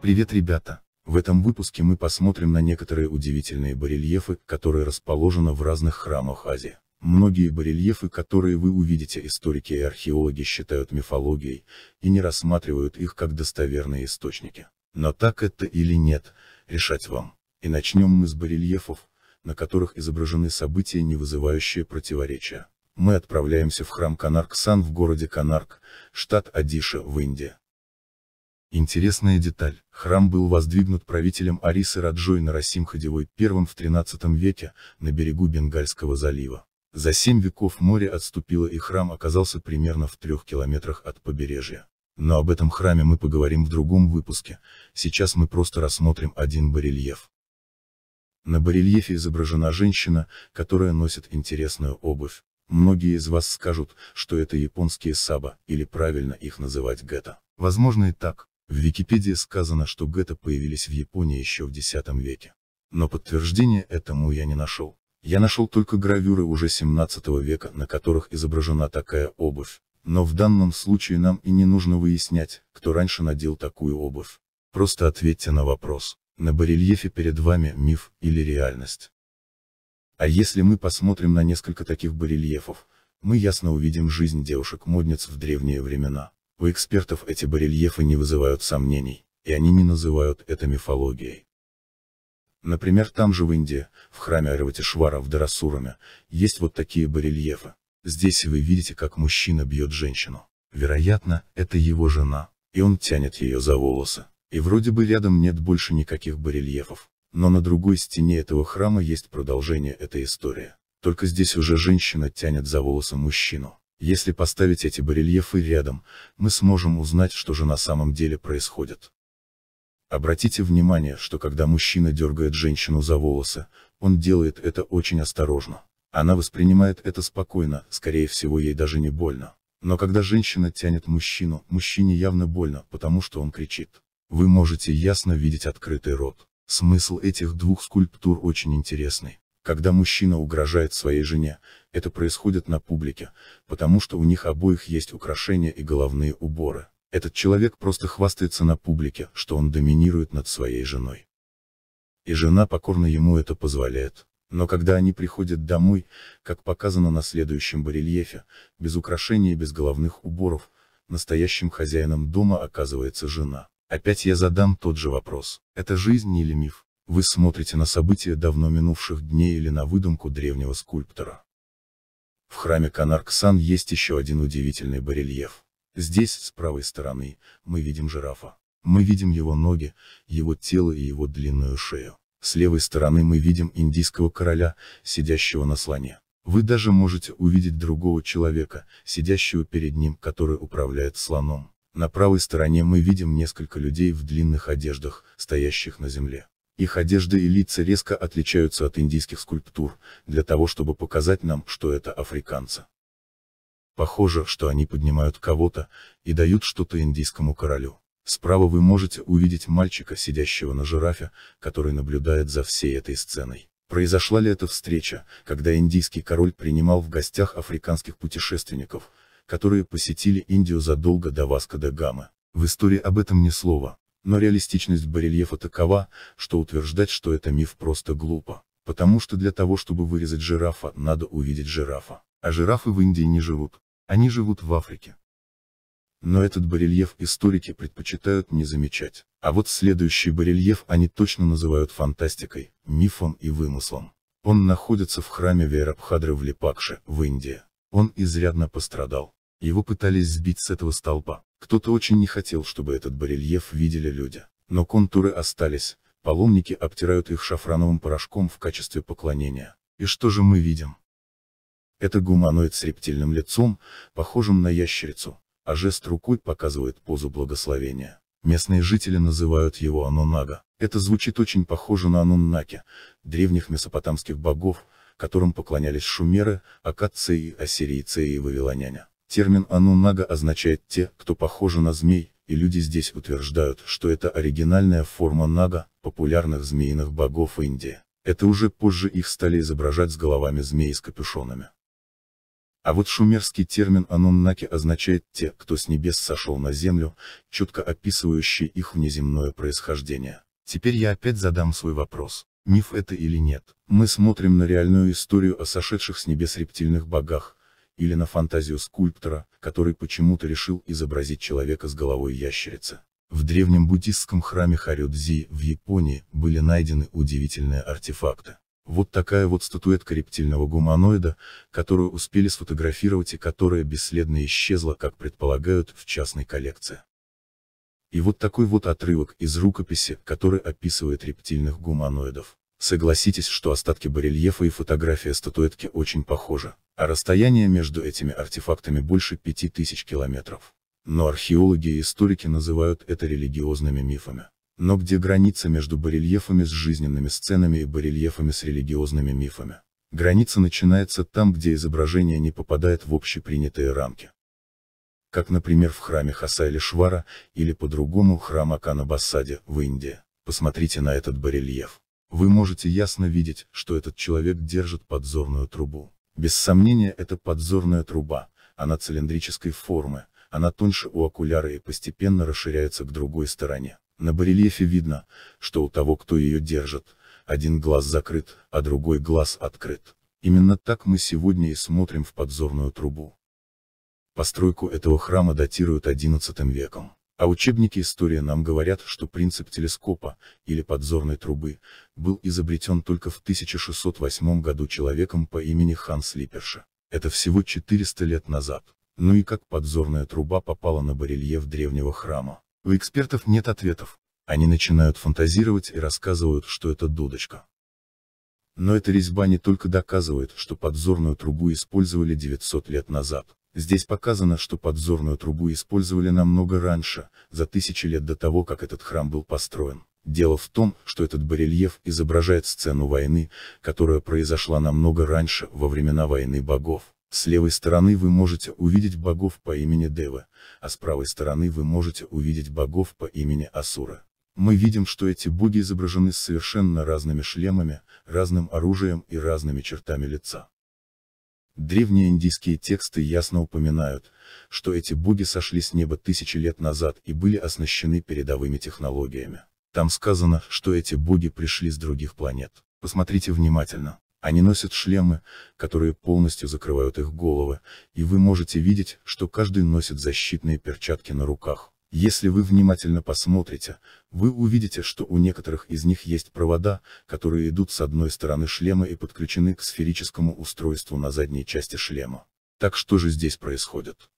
Привет ребята! В этом выпуске мы посмотрим на некоторые удивительные барельефы, которые расположены в разных храмах Азии. Многие барельефы, которые вы увидите, историки и археологи считают мифологией, и не рассматривают их как достоверные источники. Но так это или нет, решать вам. И начнем мы с барельефов, на которых изображены события, не вызывающие противоречия. Мы отправляемся в храм Канарксан в городе Канарк, штат Адиша, в Индии. Интересная деталь. Храм был воздвигнут правителем Арисы Раджой Нарасим Хадевой I в XIII веке, на берегу Бенгальского залива. За семь веков море отступило и храм оказался примерно в трех километрах от побережья. Но об этом храме мы поговорим в другом выпуске, сейчас мы просто рассмотрим один барельеф. На барельефе изображена женщина, которая носит интересную обувь. Многие из вас скажут, что это японские саба, или правильно их называть гетто. Возможно и так, в Википедии сказано, что гетто появились в Японии еще в X веке. Но подтверждения этому я не нашел. Я нашел только гравюры уже 17 века, на которых изображена такая обувь. Но в данном случае нам и не нужно выяснять, кто раньше надел такую обувь. Просто ответьте на вопрос, на барельефе перед вами миф или реальность. А если мы посмотрим на несколько таких барельефов, мы ясно увидим жизнь девушек-модниц в древние времена. У экспертов эти барельефы не вызывают сомнений, и они не называют это мифологией. Например, там же в Индии, в храме Араватишвара в Дарасураме, есть вот такие барельефы. Здесь вы видите, как мужчина бьет женщину. Вероятно, это его жена, и он тянет ее за волосы. И вроде бы рядом нет больше никаких барельефов. Но на другой стене этого храма есть продолжение этой истории. Только здесь уже женщина тянет за волосы мужчину. Если поставить эти барельефы рядом, мы сможем узнать, что же на самом деле происходит. Обратите внимание, что когда мужчина дергает женщину за волосы, он делает это очень осторожно. Она воспринимает это спокойно, скорее всего ей даже не больно. Но когда женщина тянет мужчину, мужчине явно больно, потому что он кричит. Вы можете ясно видеть открытый рот. Смысл этих двух скульптур очень интересный. Когда мужчина угрожает своей жене, это происходит на публике, потому что у них обоих есть украшения и головные уборы. Этот человек просто хвастается на публике, что он доминирует над своей женой. И жена покорно ему это позволяет. Но когда они приходят домой, как показано на следующем барельефе, без украшений и без головных уборов, настоящим хозяином дома оказывается жена. Опять я задам тот же вопрос. Это жизнь или миф? Вы смотрите на события давно минувших дней или на выдумку древнего скульптора. В храме Канарксан есть еще один удивительный барельеф. Здесь, с правой стороны, мы видим жирафа. Мы видим его ноги, его тело и его длинную шею. С левой стороны мы видим индийского короля, сидящего на слоне. Вы даже можете увидеть другого человека, сидящего перед ним, который управляет слоном. На правой стороне мы видим несколько людей в длинных одеждах, стоящих на земле. Их одежда и лица резко отличаются от индийских скульптур, для того чтобы показать нам, что это африканцы. Похоже, что они поднимают кого-то, и дают что-то индийскому королю. Справа вы можете увидеть мальчика, сидящего на жирафе, который наблюдает за всей этой сценой. Произошла ли эта встреча, когда индийский король принимал в гостях африканских путешественников, которые посетили Индию задолго до Васка де Гамы? В истории об этом ни слова, но реалистичность барельефа такова, что утверждать, что это миф просто глупо. Потому что для того, чтобы вырезать жирафа, надо увидеть жирафа. А жирафы в Индии не живут. Они живут в Африке. Но этот барельеф историки предпочитают не замечать. А вот следующий барельеф они точно называют фантастикой, мифом и вымыслом. Он находится в храме Вейрабхадры в Липакше, в Индии. Он изрядно пострадал. Его пытались сбить с этого столба. Кто-то очень не хотел, чтобы этот барельеф видели люди. Но контуры остались, паломники обтирают их шафрановым порошком в качестве поклонения. И что же мы видим? Это гуманоид с рептильным лицом, похожим на ящерицу, а жест рукой показывает позу благословения. Местные жители называют его Анунага. Это звучит очень похоже на Ануннаки, древних месопотамских богов, которым поклонялись шумеры, акадцы и ассирийцы и вавилоняне. Термин «ануннага» означает «те, кто похожи на змей», и люди здесь утверждают, что это оригинальная форма нага, популярных змеиных богов Индии. Это уже позже их стали изображать с головами змей с капюшонами. А вот шумерский термин «ануннаки» означает «те, кто с небес сошел на землю», четко описывающий их внеземное происхождение. Теперь я опять задам свой вопрос. Миф это или нет? Мы смотрим на реальную историю о сошедших с небес рептильных богах, или на фантазию скульптора, который почему-то решил изобразить человека с головой ящерицы. В древнем буддистском храме Харюдзи в Японии были найдены удивительные артефакты. Вот такая вот статуэтка рептильного гуманоида, которую успели сфотографировать и которая бесследно исчезла, как предполагают, в частной коллекции. И вот такой вот отрывок из рукописи, который описывает рептильных гуманоидов. Согласитесь, что остатки барельефа и фотография статуэтки очень похожи, а расстояние между этими артефактами больше 5000 километров. Но археологи и историки называют это религиозными мифами. Но где граница между барельефами с жизненными сценами и барельефами с религиозными мифами? Граница начинается там, где изображение не попадает в общепринятые рамки. Как, например, в храме Хаса или Швара, или по-другому храм Акана Бассаде в Индии. Посмотрите на этот барельеф. Вы можете ясно видеть, что этот человек держит подзорную трубу. Без сомнения это подзорная труба, она цилиндрической формы, она тоньше у окуляра и постепенно расширяется к другой стороне. На барельефе видно, что у того, кто ее держит, один глаз закрыт, а другой глаз открыт. Именно так мы сегодня и смотрим в подзорную трубу. Постройку этого храма датируют XI веком. А учебники истории нам говорят, что принцип телескопа, или подзорной трубы, был изобретен только в 1608 году человеком по имени Ханс Липерша. Это всего 400 лет назад. Ну и как подзорная труба попала на барельеф древнего храма? У экспертов нет ответов. Они начинают фантазировать и рассказывают, что это дудочка. Но эта резьба не только доказывает, что подзорную трубу использовали 900 лет назад, Здесь показано, что подзорную трубу использовали намного раньше, за тысячи лет до того, как этот храм был построен. Дело в том, что этот барельеф изображает сцену войны, которая произошла намного раньше, во времена войны богов. С левой стороны вы можете увидеть богов по имени Дева, а с правой стороны вы можете увидеть богов по имени Асура. Мы видим, что эти боги изображены с совершенно разными шлемами, разным оружием и разными чертами лица. Древние индийские тексты ясно упоминают, что эти боги сошли с неба тысячи лет назад и были оснащены передовыми технологиями. Там сказано, что эти боги пришли с других планет. Посмотрите внимательно. Они носят шлемы, которые полностью закрывают их головы, и вы можете видеть, что каждый носит защитные перчатки на руках. Если вы внимательно посмотрите, вы увидите, что у некоторых из них есть провода, которые идут с одной стороны шлема и подключены к сферическому устройству на задней части шлема. Так что же здесь происходит?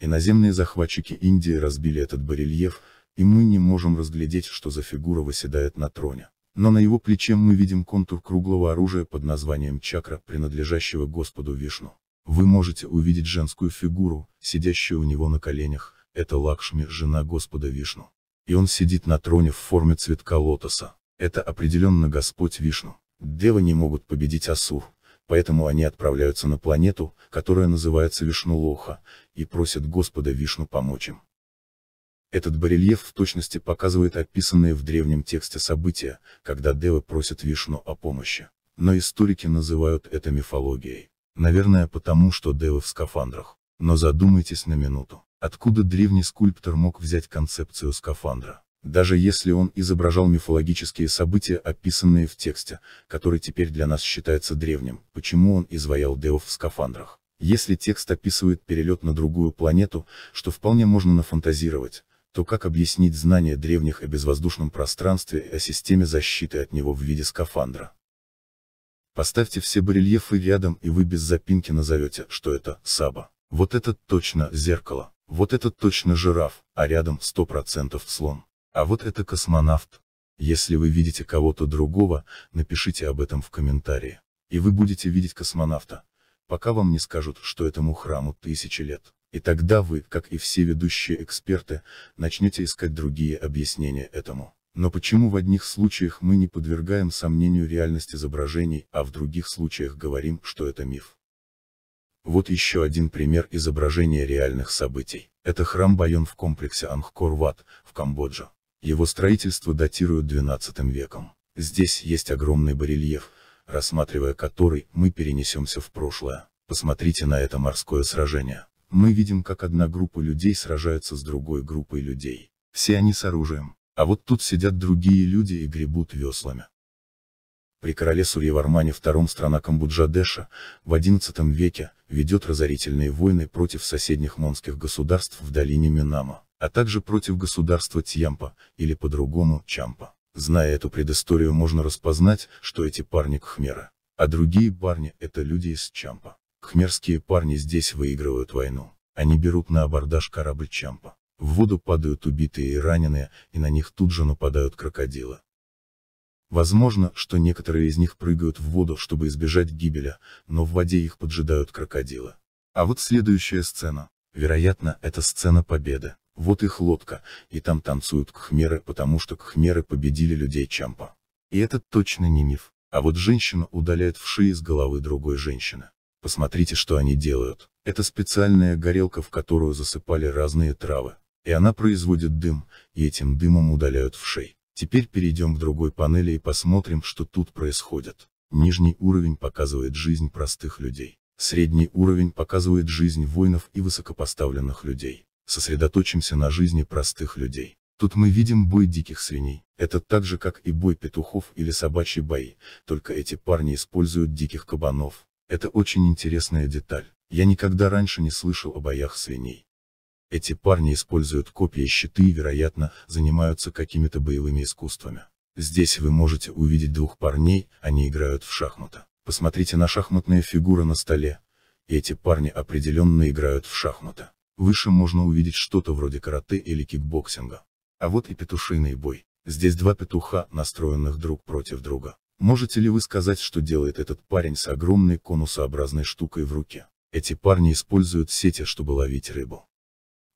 Иноземные захватчики Индии разбили этот барельеф, и мы не можем разглядеть, что за фигура выседает на троне. Но на его плече мы видим контур круглого оружия под названием чакра, принадлежащего Господу Вишну. Вы можете увидеть женскую фигуру, сидящую у него на коленях, это Лакшми, жена Господа Вишну. И он сидит на троне в форме цветка лотоса. Это определенно Господь Вишну. Девы не могут победить Асур, поэтому они отправляются на планету, которая называется Вишнулоха, и просят Господа Вишну помочь им. Этот барельеф в точности показывает описанные в древнем тексте события, когда девы просят Вишну о помощи. Но историки называют это мифологией. Наверное потому, что девы в скафандрах. Но задумайтесь на минуту. Откуда древний скульптор мог взять концепцию скафандра? Даже если он изображал мифологические события, описанные в тексте, который теперь для нас считается древним, почему он изваял деов в скафандрах? Если текст описывает перелет на другую планету, что вполне можно нафантазировать, то как объяснить знания древних о безвоздушном пространстве и о системе защиты от него в виде скафандра? Поставьте все барельефы рядом и вы без запинки назовете, что это, Саба. Вот это точно, зеркало. Вот это точно жираф, а рядом 100% слон. А вот это космонавт. Если вы видите кого-то другого, напишите об этом в комментарии. И вы будете видеть космонавта, пока вам не скажут, что этому храму тысячи лет. И тогда вы, как и все ведущие эксперты, начнете искать другие объяснения этому. Но почему в одних случаях мы не подвергаем сомнению реальность изображений, а в других случаях говорим, что это миф? Вот еще один пример изображения реальных событий. Это храм Байон в комплексе Ангкор-Ват, в Камбодже. Его строительство датируют 12 веком. Здесь есть огромный барельеф, рассматривая который, мы перенесемся в прошлое. Посмотрите на это морское сражение. Мы видим, как одна группа людей сражается с другой группой людей. Все они с оружием. А вот тут сидят другие люди и гребут веслами. При короле Сурьявармане II страна Камбоджа-Деша в XI веке, ведет разорительные войны против соседних монских государств в долине Минама, а также против государства Тьямпа, или по-другому Чампа. Зная эту предысторию можно распознать, что эти парни кхмеры, а другие парни – это люди из Чампа. Кхмерские парни здесь выигрывают войну. Они берут на абордаж корабль Чампа. В воду падают убитые и раненые, и на них тут же нападают крокодилы. Возможно, что некоторые из них прыгают в воду, чтобы избежать гибели, но в воде их поджидают крокодилы. А вот следующая сцена. Вероятно, это сцена победы. Вот их лодка, и там танцуют кхмеры, потому что кхмеры победили людей Чампа. И это точно не миф. А вот женщина удаляет вши из головы другой женщины. Посмотрите, что они делают. Это специальная горелка, в которую засыпали разные травы. И она производит дым, и этим дымом удаляют вшей. Теперь перейдем к другой панели и посмотрим, что тут происходит. Нижний уровень показывает жизнь простых людей. Средний уровень показывает жизнь воинов и высокопоставленных людей. Сосредоточимся на жизни простых людей. Тут мы видим бой диких свиней. Это так же, как и бой петухов или собачьи бои, только эти парни используют диких кабанов. Это очень интересная деталь. Я никогда раньше не слышал о боях свиней. Эти парни используют копья и щиты и, вероятно, занимаются какими-то боевыми искусствами. Здесь вы можете увидеть двух парней, они играют в шахматы. Посмотрите на шахматные фигуры на столе. Эти парни определенно играют в шахматы. Выше можно увидеть что-то вроде карате или кикбоксинга. А вот и петушиный бой. Здесь два петуха, настроенных друг против друга. Можете ли вы сказать, что делает этот парень с огромной конусообразной штукой в руке? Эти парни используют сети, чтобы ловить рыбу.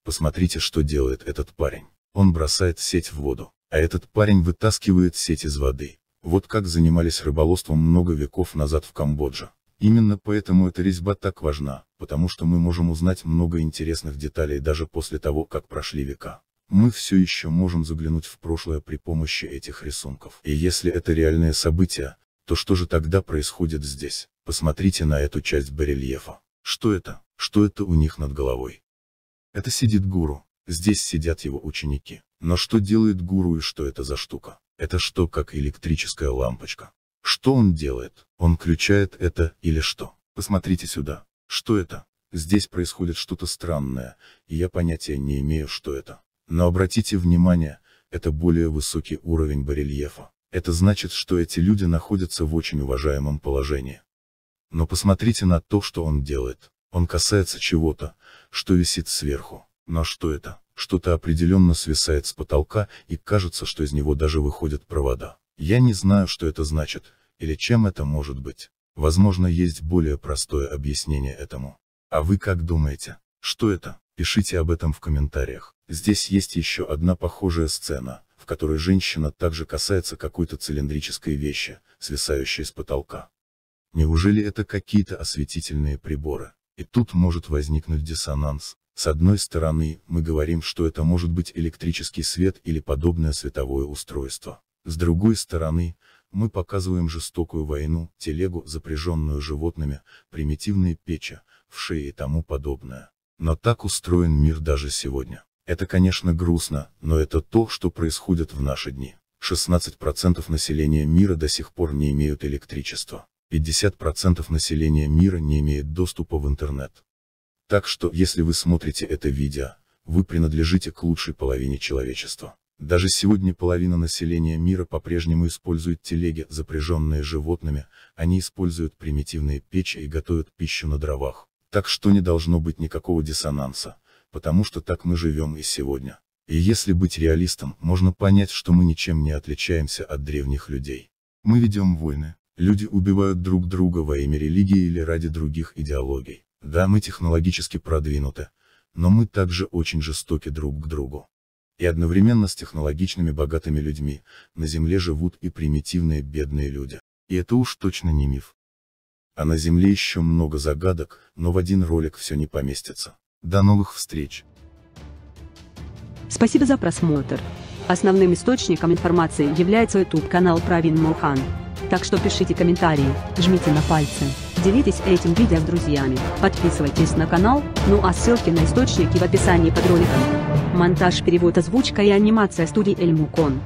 Посмотрите, что делает этот парень. Он бросает сеть в воду, а этот парень вытаскивает сеть из воды. Вот как занимались рыболовством много веков назад в Камбодже. Именно поэтому эта резьба так важна, потому что мы можем узнать много интересных деталей даже после того, как прошли века. Мы все еще можем заглянуть в прошлое при помощи этих рисунков. И если это реальные события, то что же тогда происходит здесь? Посмотрите на эту часть барельефа. Что это? Что это у них над головой? Это сидит гуру. Здесь сидят его ученики. Но что делает гуру и что это за штука? Это что, как электрическая лампочка? Что он делает? Он включает это или что? Посмотрите сюда. Что это? Здесь происходит что-то странное, и я понятия не имею, что это. Но обратите внимание, это более высокий уровень барельефа. Это значит, что эти люди находятся в очень уважаемом положении. Но посмотрите на то, что он делает. Он касается чего-то, что висит сверху. Но что это? Что-то определенно свисает с потолка, и кажется, что из него даже выходят провода. Я не знаю, что это значит, или чем это может быть. Возможно, есть более простое объяснение этому. А вы как думаете? Что это? Пишите об этом в комментариях. Здесь есть еще одна похожая сцена, в которой женщина также касается какой-то цилиндрической вещи, свисающей с потолка. Неужели это какие-то осветительные приборы? И тут может возникнуть диссонанс. С одной стороны, мы говорим, что это может быть электрический свет или подобное световое устройство. С другой стороны, мы показываем жестокую войну, телегу, запряженную животными, примитивные печи, вши и тому подобное. Но так устроен мир даже сегодня. Это, конечно, грустно, но это то, что происходит в наши дни. 16% населения мира до сих пор не имеют электричества. 50% населения мира не имеет доступа в интернет. Так что, если вы смотрите это видео, вы принадлежите к лучшей половине человечества. Даже сегодня половина населения мира по-прежнему использует телеги, запряженные животными, они используют примитивные печи и готовят пищу на дровах. Так что не должно быть никакого диссонанса, потому что так мы живем и сегодня. И если быть реалистом, можно понять, что мы ничем не отличаемся от древних людей. Мы ведем войны, Люди убивают друг друга во имя религии или ради других идеологий. Да, мы технологически продвинуты, но мы также очень жестоки друг к другу. И одновременно с технологичными богатыми людьми, на Земле живут и примитивные бедные люди. И это уж точно не миф. А на Земле еще много загадок, но в один ролик все не поместится. До новых встреч! Спасибо за просмотр. Основным источником информации является YouTube-канал Правин Мухан. Так что пишите комментарии, жмите на пальцы, делитесь этим видео с друзьями, подписывайтесь на канал, ну а ссылки на источники в описании под роликом. Монтаж, перевод, озвучка и анимация студии Эльмукон.